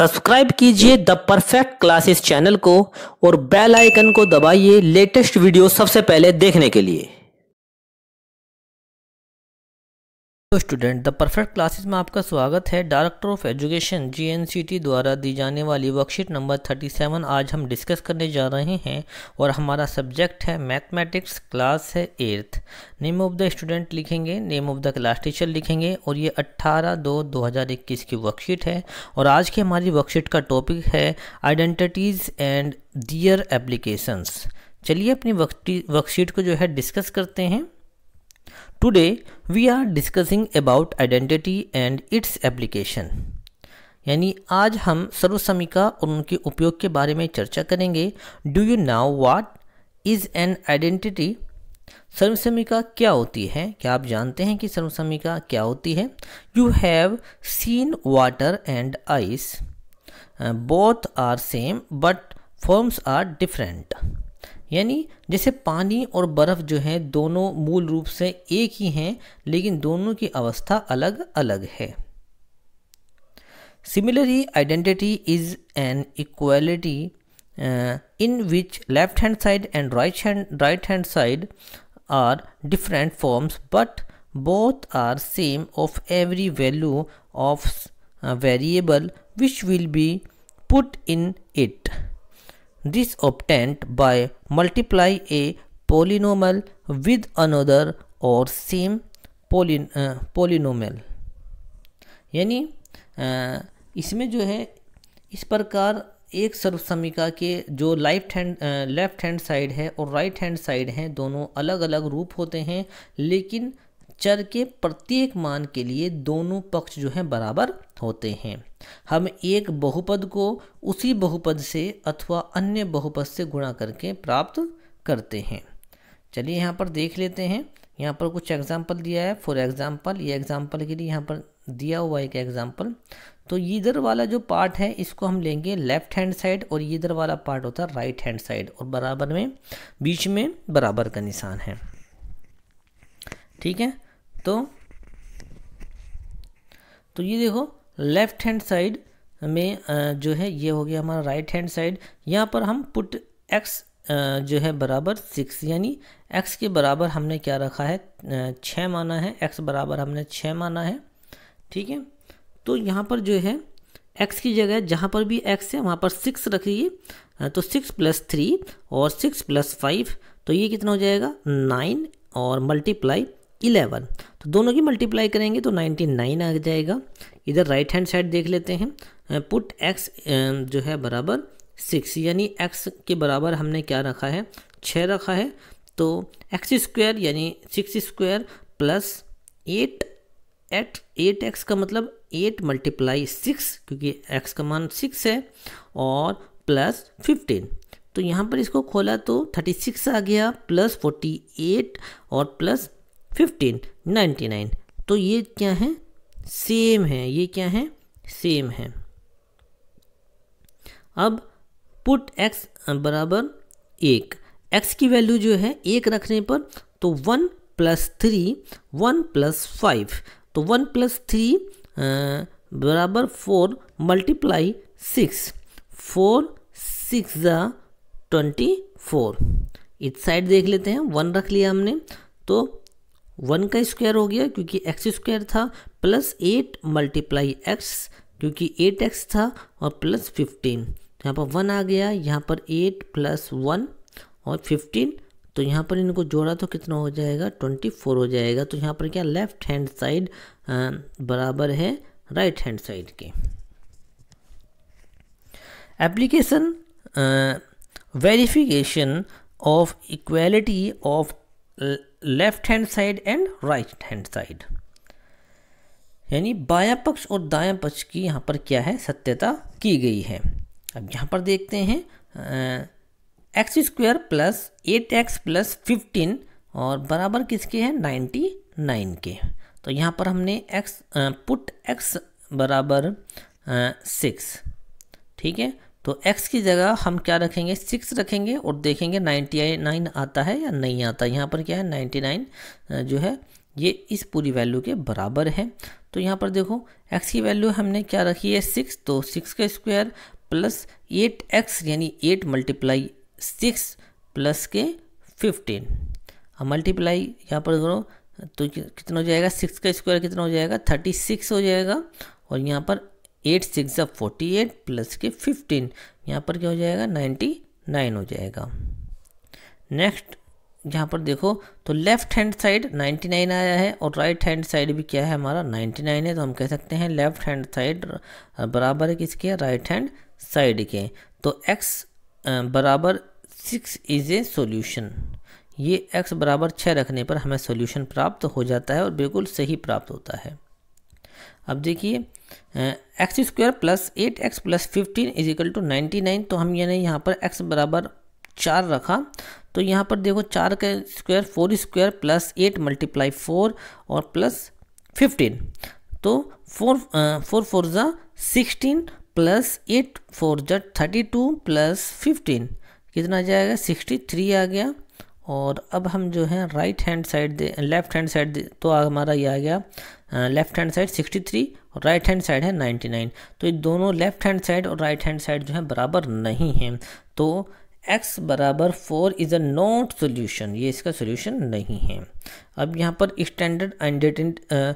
Subscribe कीजिए the perfect classes channel को और बेल आइकन को दबाइए लेटेस्ट वीडियो सबसे पहले देखने के लिए तो स्टूडेंट द परफेक्ट क्लासेस में आपका स्वागत है डायरेक्टर ऑफ एजुकेशन जीएनसीटी द्वारा दी जाने वाली वर्कशीट नंबर 37 आज हम डिस्कस करने जा रहे हैं और हमारा सब्जेक्ट है मैथमेटिक्स क्लास है eighth name of the student लिखेंगे name of the class teacher लिखेंगे और ये 18 दो 2021 की वर्कशीट है और आज की हमारी वर्कशीट का टॉपिक है आइडेंटिटीज़ एंड दियर एप्लीकेशंस चलिए अपनी वर्कशीट को जो है डिस्कस करते हैं today we are discussing about identity and its application यानी आज हम सर्वसमिका और उनके उपयोग के बारे में चर्चा करेंगे do you know what is an identity सर्वसमिका क्या होती है क्या आप जानते हैं कि सर्वसमिका क्या होती है you have seen water and ice both are same but forms are different यानी जैसे पानी और बर्फ़ जो हैं दोनों मूल रूप से एक ही हैं लेकिन दोनों की अवस्था अलग अलग है similarly identity is an equality in which left hand side and right hand right hand side are different forms but both are same of every value of variable which will be put in it This obtained by multiply a polynomial with another or same poly, uh, polynomial. यानी इसमें जो है इस प्रकार एक सर्वसमिका के जो left hand left hand side है और राइट हैंड साइड हैं दोनों अलग अलग रूप होते हैं लेकिन चर के प्रत्येक मान के लिए दोनों पक्ष जो हैं बराबर होते हैं हम एक बहुपद को उसी बहुपद से अथवा अन्य बहुपद से गुणा करके प्राप्त करते हैं चलिए यहाँ पर देख लेते हैं यहाँ पर कुछ एग्जाम्पल दिया है फॉर एग्जाम्पल ये एग्जाम्पल के लिए यहाँ पर दिया हुआ एक एग्जाम्पल तो इधर वाला जो पार्ट है इसको हम लेंगे लेफ्ट हैंड साइड और इधर वाला पार्ट होता है राइट हैंड साइड और बराबर में बीच में बराबर का निशान है ठीक है तो तो ये देखो लेफ्ट हैंड साइड में जो है ये हो गया हमारा राइट हैंड साइड यहाँ पर हम पुट एक्स जो है बराबर सिक्स यानी एक्स के बराबर हमने क्या रखा है छः माना है एक्स बराबर हमने छः माना है ठीक है तो यहाँ पर जो है एक्स की जगह जहाँ पर भी एक्स है वहाँ पर सिक्स रखिए तो सिक्स प्लस थ्री और सिक्स प्लस फाइव तो ये कितना हो जाएगा नाइन और मल्टीप्लाई इलेवन तो दोनों की मल्टीप्लाई करेंगे तो नाइन्टी नाइन आ जाएगा इधर राइट हैंड साइड देख लेते हैं पुट एक्स जो है बराबर सिक्स यानी एक्स के बराबर हमने क्या रखा है छः रखा है तो एक्स स्क्वायर यानी six square plus eight eight eight x का मतलब एट मल्टीप्लाई सिक्स क्योंकि एक्स का मान सिक्स है और प्लस फिफ्टीन तो यहाँ पर इसको खोला तो थर्टी सिक्स आ गया प्लस फोर्टी एट और प्लस फिफ्टीन नाइन्टी नाइन तो ये क्या है सेम है ये क्या है सेम है अब पुट एक्स बराबर एक एक्स की वैल्यू जो है एक रखने पर तो one plus three one plus five तो वन प्लस थ्री बराबर four multiply six four six ज़ा ट्वेंटी फोर इस साइड देख लेते हैं वन रख लिया हमने तो वन का स्क्वायर हो गया क्योंकि एक्स स्क्वायर था प्लस एट मल्टीप्लाई एक्स क्योंकि एट एक्स था और प्लस फिफ्टीन तो यहाँ पर वन आ गया यहाँ पर एट प्लस वन और फिफ्टीन तो यहाँ पर इनको जोड़ा तो कितना हो जाएगा ट्वेंटी फोर हो जाएगा तो यहाँ पर क्या लेफ्ट हैंड साइड बराबर है राइट हैंड साइड के application verification of equality of left hand side and right hand side यानी बाया पक्ष और दाया पक्ष की यहाँ पर क्या है सत्यता की गई है अब यहाँ पर देखते हैं x square plus eight x plus fifteen और बराबर किसके हैं नाइन्टी नाइन के तो यहाँ पर हमने एक्स पुट एक्स बराबर सिक्स ठीक है तो x की जगह हम क्या रखेंगे सिक्स रखेंगे और देखेंगे नाइन्टी नाइन आता है या नहीं आता यहाँ पर क्या है नाइन्टी नाइन जो है ये इस पूरी वैल्यू के बराबर है तो यहाँ पर देखो x की वैल्यू हमने क्या रखी है सिक्स तो सिक्स का स्क्वायर प्लस एट एक्स यानी एट मल्टीप्लाई सिक्स प्लस के फिफ्टीन मल्टीप्लाई यहाँ पर करो तो कितना हो जाएगा सिक्स का स्क्वायर कितना हो जाएगा थर्टी सिक्स हो जाएगा और यहाँ पर एट सिक्स ज़ा फोर्टी एट प्लस के फिफ्टीन यहाँ पर क्या हो जाएगा नाइन्टी नाइन हो जाएगा नेक्स्ट यहाँ पर देखो तो left hand side ninety nine आया है और राइट हैंड साइड भी क्या है हमारा नाइन्टी नाइन है तो हम कह सकते हैं लेफ्ट हैंड साइड बराबर है किसके राइट हैंड साइड के तो एक्स बराबर सिक्स इज़ ए सोल्यूशन ये x बराबर छः रखने पर हमें सोल्यूशन प्राप्त हो जाता है और बिल्कुल सही प्राप्त होता है अब देखिए x square plus eight x plus fifteen is equal to ninety nine तो हम यानी यहाँ पर एक्स बराबर चार रखा तो यहाँ पर देखो चार का square four square plus eight multiply four और प्लस फिफ्टीन तो फोर फोर फोर ज़ा सिक्सटीन प्लस एट फोर ज़ा थर्टी टू प्लस फिफ्टीन कितना आ जाएगा सिक्सटी थ्री आ गया और अब हम जो है right hand side left hand side तो हमारा ये आ गया लेफ्ट हैंड साइड 63 और राइट हैंड साइड है 99 तो ये दोनों लेफ्ट हैंड साइड और राइट हैंड साइड जो है बराबर नहीं है तो x बराबर four is a not solution ये इसका सोल्यूशन नहीं है अब यहाँ पर स्टैंडर्ड एंड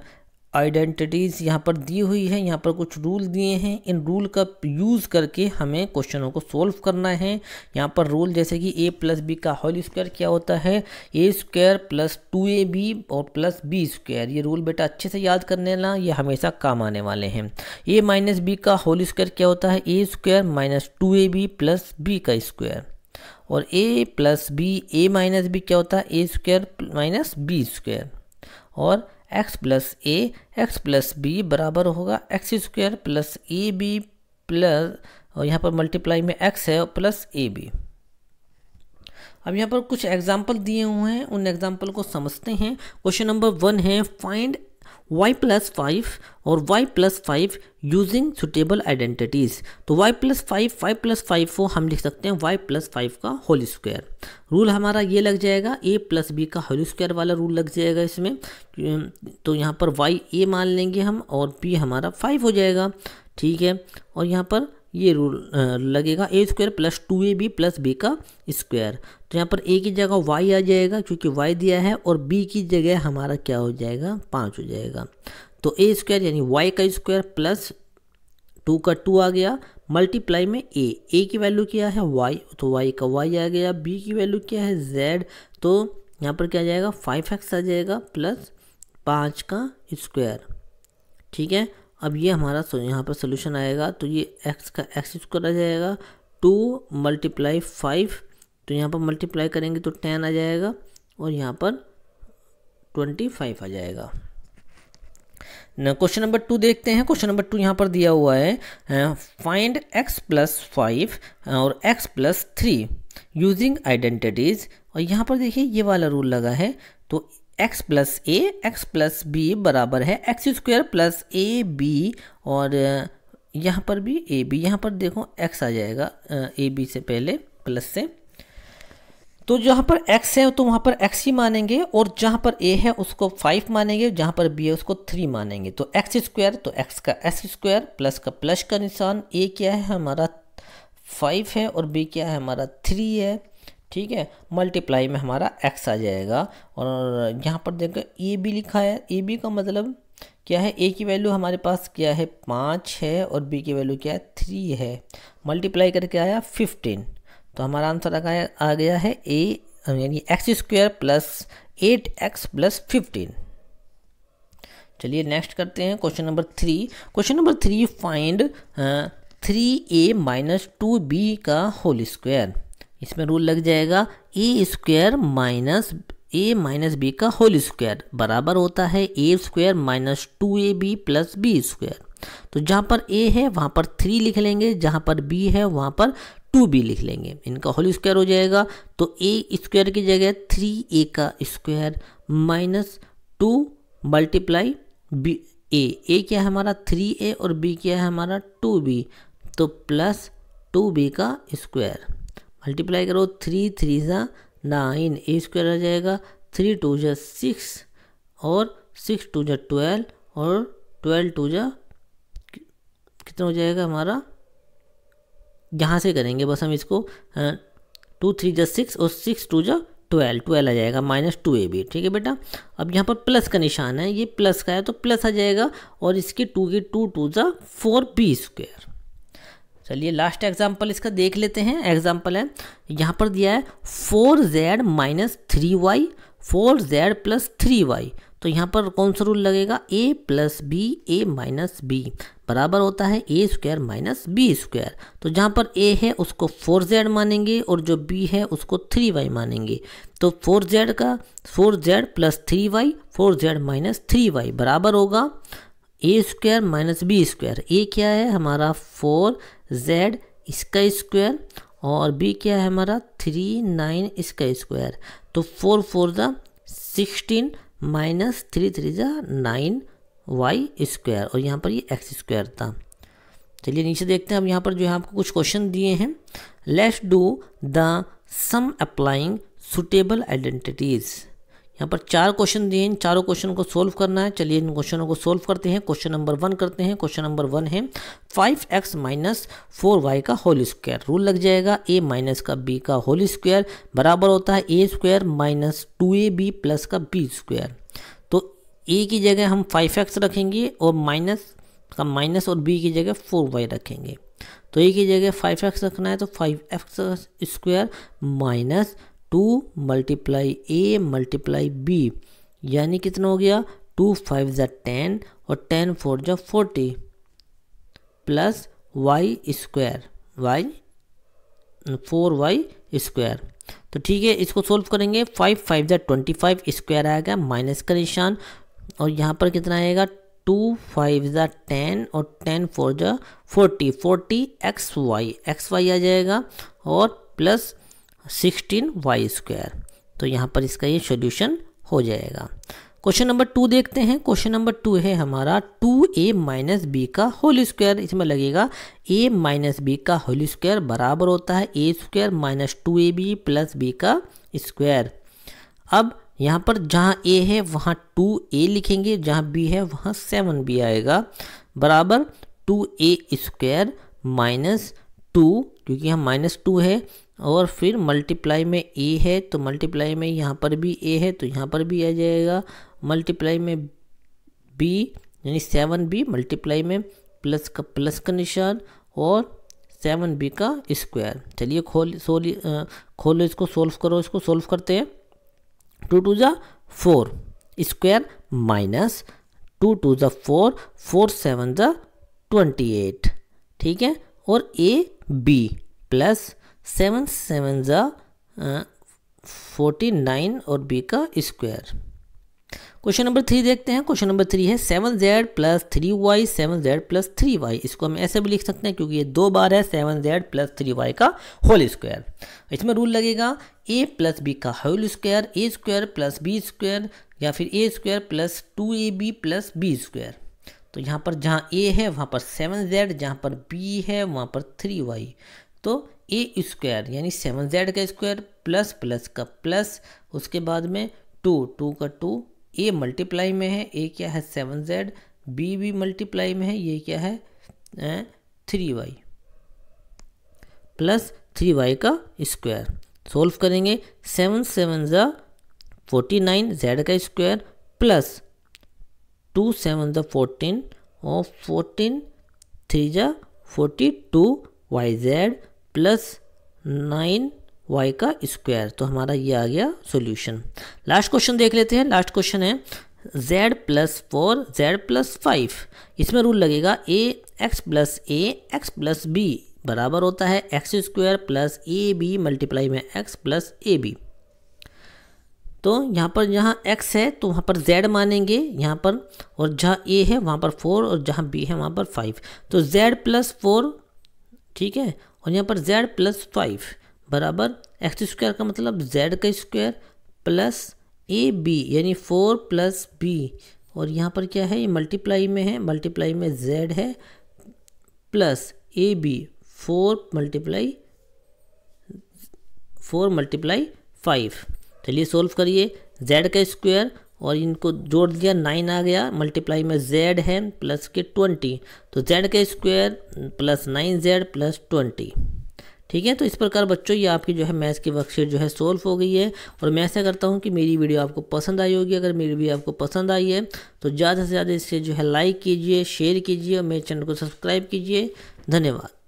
आइडेंटिटीज़ यहाँ पर दी हुई है यहाँ पर कुछ रूल दिए हैं इन रूल का यूज़ करके हमें क्वेश्चनों को सोल्व करना है यहाँ पर रूल जैसे कि ए प्लस बी का होल स्क्वायर क्या होता है a square plus two A b और प्लस बी स्क्वायर ये रूल बेटा अच्छे से याद कर लेना ये हमेशा काम आने वाले हैं ए माइनस बी का होल स्क्वायर क्या होता है a square minus two A B plus B का स्क्वायर और a plus b a minus b क्या होता है a square minus b square और एक्स प्लस ए एक्स प्लस बी बराबर होगा x square plus A B plus और यहाँ पर मल्टीप्लाई में एक्स है प्लस ए बी अब यहाँ पर कुछ एग्जाम्पल दिए हुए हैं उन एग्जाम्पल को समझते हैं क्वेश्चन नंबर वन है फाइंड y प्लस फाइव और y plus five using suitable identities तो y plus five five plus five को हम लिख सकते हैं y प्लस फाइव का होल स्क्वायर रूल हमारा ये लग जाएगा a प्लस बी का होल स्क्वायर वाला रूल लग जाएगा इसमें तो यहाँ पर y a मान लेंगे हम और b हमारा फाइव हो जाएगा ठीक है और यहाँ पर ये रूल लगेगा a square plus two A B plus B का स्क्वायर तो यहाँ पर ए की जगह वाई आ जाएगा क्योंकि वाई दिया है और बी की जगह हमारा क्या हो जाएगा पाँच हो जाएगा तो ए स्क्वायर यानी वाई का स्क्वायर प्लस टू का टू आ गया मल्टीप्लाई में ए ए की वैल्यू क्या है वाई तो वाई का वाई आ गया बी की वैल्यू क्या है जेड तो यहाँ पर क्या आ जाएगा फाइव एक्स आ जाएगा प्लस पाँच का स्क्वायर ठीक है अब ये हमारा यहाँ पर सोल्यूशन आएगा तो ये एक्स का एक्स स्क्वायर आ जाएगा टू मल्टीप्लाई फाइव तो यहाँ पर मल्टीप्लाई करेंगे तो टेन आ जाएगा और यहाँ पर ट्वेंटी फाइव आ जाएगा क्वेश्चन नंबर टू देखते हैं क्वेश्चन नंबर टू यहाँ पर दिया हुआ है फाइंड एक्स प्लस फाइव और x plus three using identities और यहाँ पर देखिए ये वाला रूल लगा है तो एक्स प्लस ए एक्स प्लस बी बराबर है एक्स स्क्वायर प्लस ए बी और यहाँ पर भी ए बी यहाँ पर देखो एक्स आ जाएगा ए बी से पहले प्लस से तो जहाँ पर x है तो वहाँ पर x ही मानेंगे और जहाँ पर a है उसको 5 मानेंगे जहाँ पर b है उसको 3 मानेंगे तो एक्स स्क्वायर तो x का एक्स स्क्वायर प्लस का प्लस का निशान a क्या है हमारा 5 है और b क्या है हमारा 3 है ठीक है मल्टीप्लाई में हमारा एक्स आ जाएगा और यहाँ पर देखो ए बी लिखा है ए बी का मतलब क्या है ए की वैल्यू हमारे पास क्या है पाँच है और बी की वैल्यू क्या है थ्री है मल्टीप्लाई करके आया फिफ्टीन तो हमारा आंसर आ गया आ गया है ए यानी x square plus eight x plus fifteen चलिए नेक्स्ट करते हैं question number three question number three find three a minus two b का होल स्क्वायर इसमें रूल लग जाएगा a square minus a minus b का होल स्क्वायर बराबर होता है a square minus two A B plus B square तो जहाँ पर ए है वहाँ पर थ्री लिख लेंगे जहाँ पर बी है वहाँ पर टू बी लिख लेंगे इनका होल स्क्वायर हो जाएगा तो ए स्क्वायर की जगह थ्री ए का square minus two multiply b a a क्या है हमारा थ्री ए और बी क्या है हमारा टू बी तो प्लस टू बी का स्क्वायर मल्टीप्लाई करो थ्री थ्री सा नाइन ए स्क्वायर आ जाएगा थ्री टू जा सिक्स और सिक्स टू जा ट्वेल्व और ट्वेल्व टू जा कितना हो जाएगा हमारा यहाँ से करेंगे बस हम इसको टू थ्री जा सिक्स और सिक्स टू जा ट्वेल्व ट्वेल्व आ जाएगा माइनस टू ए बी ठीक है बेटा अब यहाँ पर प्लस का निशान है ये प्लस का है तो प्लस आ जाएगा और इसके टू की टू टू जा फोर बी स्क्वायर चलिए लास्ट एग्जाम्पल इसका देख लेते हैं एग्जाम्पल है यहाँ पर दिया है four z minus three y four Z plus three Y तो यहाँ पर कौन सा रूल लगेगा ए plus b a minus b बराबर होता है a square minus b square तो जहाँ पर ए है उसको फोर जेड मानेंगे और जो बी है उसको थ्री वाई मानेंगे तो फोर जेड का four Z plus three y four z minus three y बराबर होगा a square minus b square a क्या है हमारा फोर जेड इसका स्क्वायर और बी क्या है हमारा थ्री नाइन इसका स्क्वायर तो फोर फोर ज़ा सिक्सटीन माइनस थ्री थ्री ज़ा नाइन वाई स्क्वायर और यहाँ पर ये एक्स स्क्वायर था चलिए नीचे देखते हैं अब यहाँ पर जो है आपको कुछ क्वेश्चन दिए हैं let's do the sum applying suitable identities यहाँ पर चार क्वेश्चन दिए इन चारों क्वेश्चन को सोल्व करना है चलिए इन क्वेश्चनों को सोल्व करते हैं क्वेश्चन नंबर वन करते हैं क्वेश्चन नंबर वन है five x minus four y का होल स्क्वायर रूल लग जाएगा ए माइनस का बी का होल स्क्वायर बराबर होता है a square minus two A B plus का बी स्क्वायर तो ए की जगह हम फाइव एक्स रखेंगे और माइनस का माइनस और बी की जगह फोर वाई रखेंगे तो ए की जगह फाइव एक्स रखना है तो five x square minus two multiply a multiply b यानी कितना हो गया टू फाइव ज़ा टेन और टेन फोर ज़ा forty plus y square y four y square तो ठीक है इसको सोल्व करेंगे फाइव फाइव ज़ा ट्वेंटी फाइव स्क्वायर आएगा माइनस का निशान और यहाँ पर कितना आएगा टू फाइव ज़ा टेन और टेन फोर ज़ा forty forty x y x y आ जाएगा और प्लस सिक्सटीन वाई स्क्वायर तो यहाँ पर इसका ये सोल्यूशन हो जाएगा क्वेश्चन नंबर टू देखते हैं क्वेश्चन नंबर टू है हमारा टू ए माइनस बी का होल स्क्वायर इसमें लगेगा ए माइनस बी का होल स्क्वायर बराबर होता है a square minus two A B plus B का स्क्वायर अब यहाँ पर जहाँ ए है वहाँ टू ए लिखेंगे जहाँ बी है वहाँ सेवन बी आएगा बराबर two a square minus two क्योंकि यहाँ माइनस टू है और फिर मल्टीप्लाई में ए है तो मल्टीप्लाई में यहाँ पर भी ए है तो यहाँ पर भी आ जाएगा मल्टीप्लाई में बी यानी सेवन बी मल्टीप्लाई में प्लस का प्लस का निशान और सेवन बी का स्क्वायर चलिए खोल सोल खोलो इसको सोल्व करो इसको सोल्व करते हैं टू टू ज़ा four square minus two two ज़ा फोर फोर सेवन ज़ा ट्वेंटी एट ठीक है और A B plus seven seven ज़ा फोर्टी नाइन और बी का स्क्वायर क्वेश्चन नंबर थ्री देखते हैं क्वेश्चन नंबर थ्री है seven Z plus three Y seven Z plus three Y इसको हम ऐसे भी लिख सकते हैं क्योंकि ये दो बार है seven Z plus three Y का होल स्क्वायर इसमें रूल लगेगा ए प्लस बी का whole square A square plus B square या फिर A square plus two A B plus B square तो यहाँ पर जहाँ ए है वहाँ पर सेवन जेड जहाँ पर बी है वहाँ पर थ्री वाई तो ए स्क्वायर यानी सेवन जेड का स्क्वायर प्लस प्लस का प्लस उसके बाद में टू टू का टू ए मल्टीप्लाई में है ए क्या है सेवन जेड बी भी मल्टीप्लाई में है ये क्या है three Y plus three Y का स्क्वायर सोल्व करेंगे सेवन सेवन ज़ा फोर्टी नाइन जेड का स्क्वायर प्लस टू सेवन ज फोर्टीन और फोर्टीन थ्री ज forty two Y Z plus nine Y का स्क्वायर तो हमारा ये आ गया सॉल्यूशन लास्ट क्वेश्चन देख लेते हैं लास्ट क्वेश्चन है Z plus four Z plus five इसमें रूल लगेगा A x plus A x plus B बराबर होता है एक्स स्क्वायर प्लस ए बी मल्टीप्लाई में एक्स प्लस ए बी तो यहाँ पर जहाँ x है तो वहाँ पर z मानेंगे यहाँ पर और जहाँ a है वहाँ पर फोर और जहाँ b है वहाँ पर फाइव तो z प्लस फोर ठीक है और यहाँ पर z प्लस फाइव बराबर एक्स स्क्वायर का मतलब z का स्क्वायर प्लस ए बी यानी फोर प्लस बी और यहाँ पर क्या है ये मल्टीप्लाई में है मल्टीप्लाई में z है प्लस ए B four multiply four multiply five चलिए सोल्व करिए जेड का स्क्वायर और इनको जोड़ दिया नाइन आ गया मल्टीप्लाई में जेड है प्लस के ट्वेंटी तो जेड का square plus nine Z plus twenty ठीक है तो इस प्रकार बच्चों ये आपकी जो है मैथ्स की वर्कशीट जो है सोल्व हो गई है और मैं ऐसा करता हूँ कि मेरी वीडियो आपको पसंद आई होगी अगर मेरी वीडियो आपको पसंद आई है तो ज़्यादा से ज़्यादा इसे जो है लाइक कीजिए शेयर कीजिए और मेरे चैनल को सब्सक्राइब कीजिए धन्यवाद